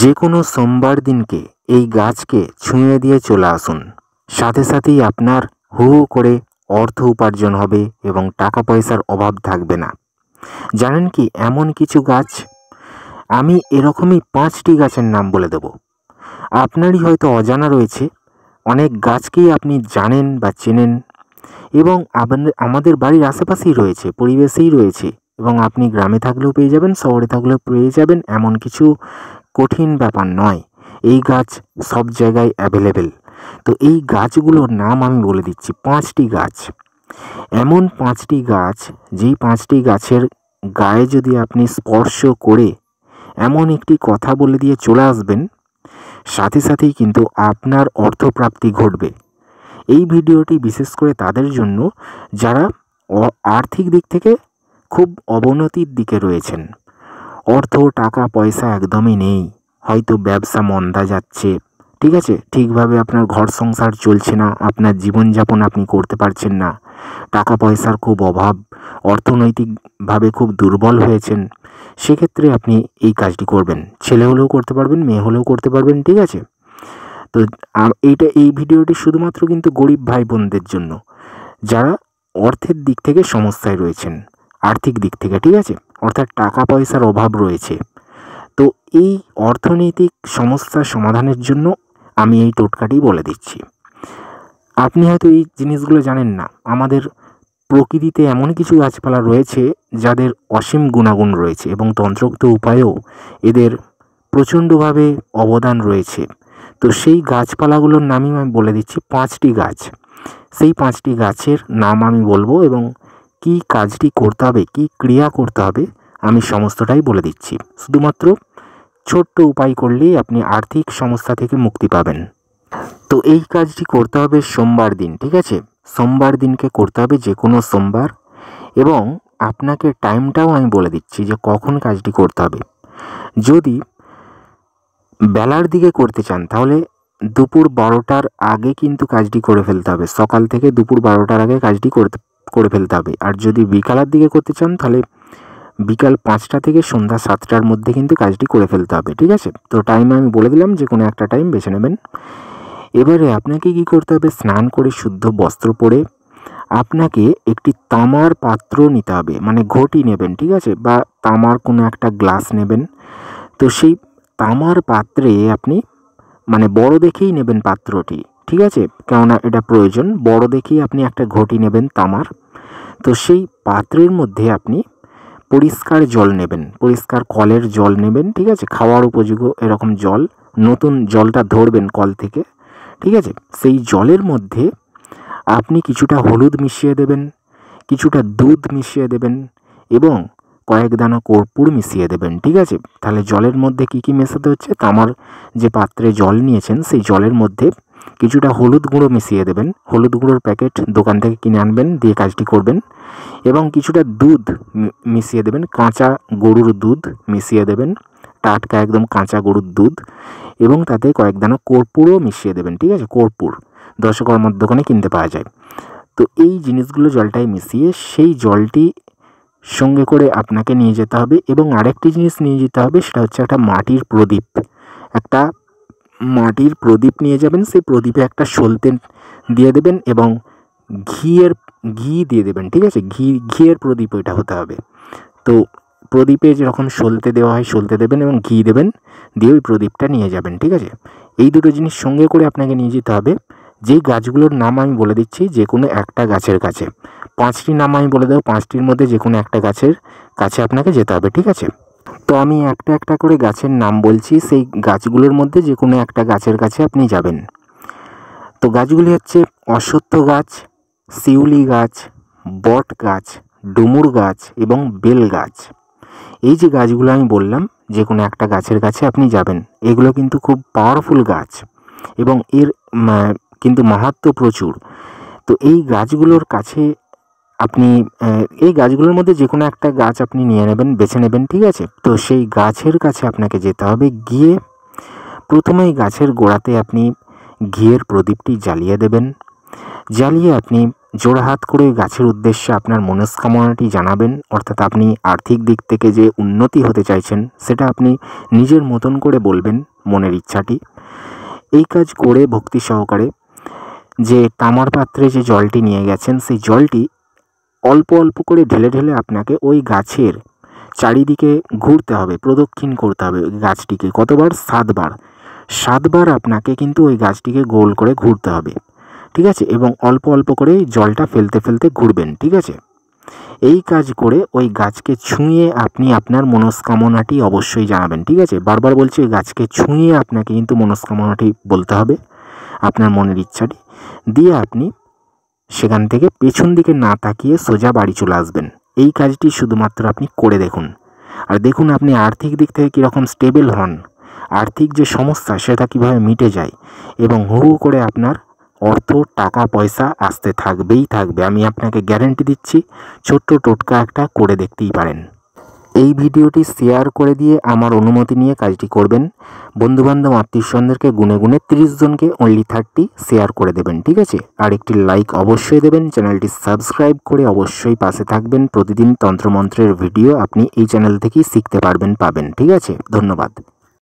যে কোনো সোমবার দিনকে এই গাছকে ছুঁয়ে দিয়ে চলে আসুন সাথে সাথেই আপনার হু হু করে অর্থ উপার্জন হবে এবং টাকা পয়সার অভাব থাকবে না জানেন কি এমন কিছু গাছ আমি এরকমই পাঁচটি গাছের নাম বলে দেব আপনারই হয়তো অজানা রয়েছে অনেক গাছকেই আপনি জানেন বা চেনেন এবং আমাদের বাড়ির আশেপাশেই রয়েছে পরিবেশেই রয়েছে এবং আপনি গ্রামে থাকলেও পেয়ে যাবেন শহরে থাকলেও পেয়ে যাবেন এমন কিছু কঠিন ব্যাপার নয় এই গাছ সব জায়গায় অ্যাভেলেবেল তো এই গাছগুলোর নাম আমি বলে দিচ্ছি পাঁচটি গাছ এমন পাঁচটি গাছ যেই পাঁচটি গাছের গায়ে যদি আপনি স্পর্শ করে এমন একটি কথা বলে দিয়ে চলে আসবেন সাথে সাথেই কিন্তু আপনার অর্থপ্রাপ্তি ঘটবে এই ভিডিওটি বিশেষ করে তাদের জন্য যারা আর্থিক দিক থেকে খুব অবনতির দিকে রয়েছেন অর্থ টাকা পয়সা একদমই নেই হয়তো ব্যবসা মন্দা যাচ্ছে ঠিক আছে ঠিকভাবে আপনার ঘর সংসার চলছে না আপনার জীবনযাপন আপনি করতে পারছেন না টাকা পয়সার খুব অভাব অর্থনৈতিকভাবে খুব দুর্বল হয়েছেন সেক্ষেত্রে আপনি এই কাজটি করবেন ছেলে হলেও করতে পারবেন মেয়ে হলেও করতে পারবেন ঠিক আছে তো এইটা এই ভিডিওটি শুধুমাত্র কিন্তু গরিব ভাই বোনদের জন্য যারা অর্থের দিক থেকে সমস্যায় রয়েছেন আর্থিক দিক থেকে ঠিক আছে অর্থাৎ টাকা পয়সার অভাব রয়েছে তো এই অর্থনৈতিক সমস্যা সমাধানের জন্য আমি এই টোটকাটি বলে দিচ্ছি আপনি হয়তো এই জিনিসগুলো জানেন না আমাদের প্রকৃতিতে এমন কিছু গাছপালা রয়েছে যাদের অসীম গুণাগুণ রয়েছে এবং তন্ত্রোক্ত উপায়েও এদের প্রচণ্ডভাবে অবদান রয়েছে তো সেই গাছপালাগুলোর নামই আমি বলে দিচ্ছি পাঁচটি গাছ সেই পাঁচটি গাছের নাম আমি বলবো এবং কি কাজটি করতে হবে কি ক্রিয়া করতে হবে আমি সমস্তটাই বলে দিচ্ছি শুধুমাত্র ছোট্ট উপায় করলেই আপনি আর্থিক সমস্যা থেকে মুক্তি পাবেন তো এই কাজটি করতে হবে সোমবার দিন ঠিক আছে সোমবার দিনকে করতে হবে যে কোনো সোমবার এবং আপনাকে টাইমটাও আমি বলে দিচ্ছি যে কখন কাজটি করতে হবে যদি বেলার দিকে করতে চান তাহলে দুপুর বারোটার আগে কিন্তু কাজটি করে ফেলতে হবে সকাল থেকে দুপুর বারোটার আগে কাজটি করতে করে ফেলতে হবে আর যদি বিকালের দিকে করতে চান তাহলে বিকাল পাঁচটা থেকে সন্ধ্যা সাতটার মধ্যে কিন্তু কাজটি করে ফেলতে হবে ঠিক আছে তো টাইম আমি বলে দিলাম যে কোনো একটা টাইম বেছে নেবেন এবারে আপনাকে কি করতে হবে স্নান করে শুদ্ধ বস্ত্র পরে আপনাকে একটি তামার পাত্র নিতে হবে মানে ঘটি নেবেন ঠিক আছে বা তামার কোনো একটা গ্লাস নেবেন তো সেই তামার পাত্রে আপনি মানে বড় দেখেই নেবেন পাত্রটি ঠিক আছে কেননা এটা প্রয়োজন বড় দেখেই আপনি একটা ঘটি নেবেন তামার তো সেই পাত্রের মধ্যে আপনি পরিষ্কার জল নেবেন পরিষ্কার কলের জল নেবেন ঠিক আছে খাওয়ার উপযোগী এরকম জল নতুন জলটা ধরবেন কল থেকে ঠিক আছে সেই জলের মধ্যে আপনি কিছুটা হলুদ মিশিয়ে দেবেন কিছুটা দুধ মিশিয়ে দেবেন এবং কয়েক দানা কর্পূর মিশিয়ে দেবেন ঠিক আছে তাহলে জলের মধ্যে কি কি মেশাতে হচ্ছে তামার যে পাত্রে জল নিয়েছেন সেই জলের মধ্যে কিছুটা হলুদ গুঁড়ো মিশিয়ে দেবেন হলুদ গুঁড়োর প্যাকেট দোকান থেকে কিনে আনবেন দিয়ে কাজটি করবেন এবং কিছুটা দুধ মিশিয়ে দেবেন কাঁচা গরুর দুধ মিশিয়ে দেবেন টাটকা একদম কাঁচা গরুর দুধ এবং তাতে কয়েক দানা কর্পূরও মিশিয়ে দেবেন ঠিক আছে কর্পূর দশকর্মার দোকানে কিনতে পাওয়া যায় তো এই জিনিসগুলো জলটায় মিশিয়ে সেই জলটি সঙ্গে করে আপনাকে নিয়ে যেতে হবে এবং আরেকটি জিনিস নিয়ে যেতে হবে সেটা হচ্ছে একটা মাটির প্রদীপ একটা মাটির প্রদীপ নিয়ে যাবেন সেই প্রদীপে একটা সলতে দিয়ে দেবেন এবং ঘিয়ের ঘি দিয়ে দেবেন ঠিক আছে ঘি ঘিয়ের প্রদীপ ওইটা হতে হবে তো প্রদীপে যেরকম সলতে দেওয়া হয় সলতে দেবেন এবং ঘি দেবেন দিয়ে ওই প্রদীপটা নিয়ে যাবেন ঠিক আছে এই দুটো জিনিস সঙ্গে করে আপনাকে নিয়ে যেতে হবে যেই গাছগুলোর নাম আমি বলে দিচ্ছি যে কোনো একটা গাছের কাছে পাঁচটি নাম আমি বলে দেবো পাঁচটির মধ্যে যে কোনো একটা গাছের কাছে আপনাকে যেতে হবে ঠিক আছে তো আমি একটা একটা করে গাছের নাম বলছি সেই গাছগুলোর মধ্যে যে কোনো একটা গাছের কাছে আপনি যাবেন তো গাছগুলি হচ্ছে অশ্বত্থ গাছ শিউলি গাছ বট গাছ ডুমুর গাছ এবং বেল গাছ এই যে গাছগুলো আমি বললাম যে কোনো একটা গাছের কাছে আপনি যাবেন এগুলো কিন্তু খুব পাওয়ারফুল গাছ এবং এর কিন্তু মাহাত্ম প্রচুর তো এই গাছগুলোর কাছে আপনি এই গাছগুলোর মধ্যে যে কোনো একটা গাছ আপনি নিয়ে নেবেন বেছে নেবেন ঠিক আছে তো সেই গাছের কাছে আপনাকে যেতে হবে গিয়ে প্রথমে এই গাছের গোড়াতে আপনি ঘিয়ের প্রদীপটি জ্বালিয়ে দেবেন জ্বালিয়ে আপনি জোড়াহাত করে গাছের উদ্দেশ্যে আপনার মনস্কামনাটি জানাবেন অর্থাৎ আপনি আর্থিক দিক থেকে যে উন্নতি হতে চাইছেন সেটা আপনি নিজের মতন করে বলবেন মনের ইচ্ছাটি এই কাজ করে ভক্তি সহকারে যে তামার পাত্রে যে জলটি নিয়ে গেছেন সেই জলটি অল্প অল্প করে ঢেলে ঢেলে আপনাকে ওই গাছের চারিদিকে ঘুরতে হবে প্রদক্ষিণ করতে হবে গাছটিকে কতবার সাতবার সাতবার আপনাকে কিন্তু ওই গাছটিকে গোল করে ঘুরতে হবে ঠিক আছে এবং অল্প অল্প করে জলটা ফেলতে ফেলতে ঘুরবেন ঠিক আছে এই কাজ করে ওই গাছকে ছুঁয়ে আপনি আপনার মনস্কামনাটি অবশ্যই জানাবেন ঠিক আছে বারবার বলছি ওই গাছকে ছুঁয়ে আপনাকে কিন্তু মনস্কামনাটি বলতে হবে আপনার মনের ইচ্ছাটি দিয়ে আপনি সেখান থেকে পেছন দিকে না তাকিয়ে সোজা বাড়ি চলে আসবেন এই কাজটি শুধুমাত্র আপনি করে দেখুন আর দেখুন আপনি আর্থিক দিক থেকে কীরকম স্টেবল হন আর্থিক যে সমস্যা সেটা কীভাবে মিটে যায় এবং হু করে আপনার অর্থ টাকা পয়সা আসতে থাকবেই থাকবে আমি আপনাকে গ্যারেন্টি দিচ্ছি ছোট্ট টোটকা একটা করে দেখতেই পারেন এই ভিডিওটি শেয়ার করে দিয়ে আমার অনুমতি নিয়ে কাজটি করবেন বন্ধুবান্ধব আত্মীয়স্বজনদেরকে গুনে গুনে তিরিশ জনকে অনলি থার্টি শেয়ার করে দেবেন ঠিক আছে আর একটি লাইক অবশ্যই দেবেন চ্যানেলটি সাবস্ক্রাইব করে অবশ্যই পাশে থাকবেন প্রতিদিন তন্ত্রমন্ত্রের ভিডিও আপনি এই চ্যানেল থেকেই শিখতে পারবেন পাবেন ঠিক আছে ধন্যবাদ